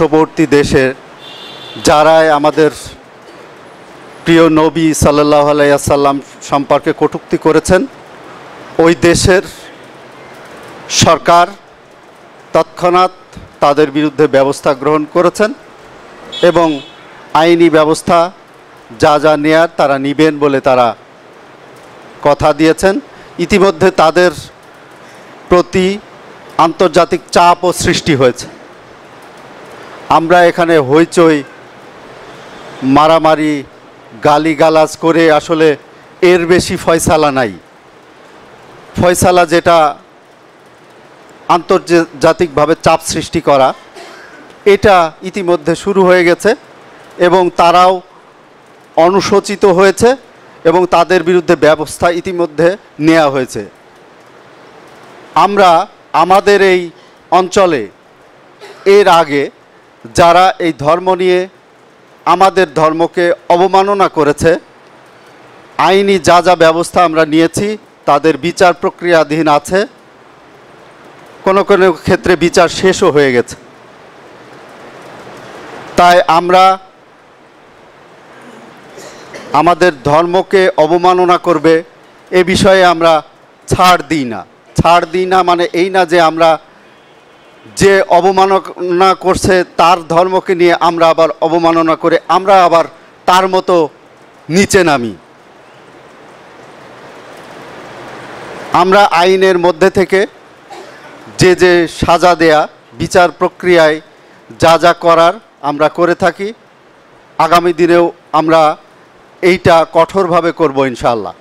পার্শ্ববর্তী দেশের যারাই আমাদের প্রিয় নবী সাল্লাহ আলাইসাল্লাম সম্পর্কে কটুক্তি করেছেন ওই দেশের সরকার তৎক্ষণাৎ তাদের বিরুদ্ধে ব্যবস্থা গ্রহণ করেছেন এবং আইনি ব্যবস্থা যা যা নেয়ার তারা নিবেন বলে তারা কথা দিয়েছেন ইতিমধ্যে তাদের প্রতি আন্তর্জাতিক চাপও সৃষ্টি হয়েছে আমরা এখানে হইচই মারামারি গালিগালাজ করে আসলে এর বেশি ফয়সালা নাই ফয়সালা যেটা আন্তর্জাতিকভাবে চাপ সৃষ্টি করা এটা ইতিমধ্যে শুরু হয়ে গেছে এবং তারাও অনুশোচিত হয়েছে এবং তাদের বিরুদ্ধে ব্যবস্থা ইতিমধ্যে নেওয়া হয়েছে আমরা আমাদের এই অঞ্চলে এর আগে যারা এই ধর্ম নিয়ে আমাদের ধর্মকে অবমাননা করেছে আইনি যা যা ব্যবস্থা আমরা নিয়েছি তাদের বিচার প্রক্রিয়াধীন আছে কোনো কোনো ক্ষেত্রে বিচার শেষও হয়ে গেছে তাই আমরা আমাদের ধর্মকে অবমাননা করবে এ বিষয়ে আমরা ছাড় দিই না ছাড় দিই না মানে এই না যে আমরা যে অবমাননা করছে তার ধর্মকে নিয়ে আমরা আবার অবমাননা করে আমরা আবার তার মতো নিচে নামি আমরা আইনের মধ্যে থেকে যে যে সাজা দেয়া বিচার প্রক্রিয়ায় যা যা করার আমরা করে থাকি আগামী দিনেও আমরা এইটা কঠোরভাবে করব ইনশাল্লাহ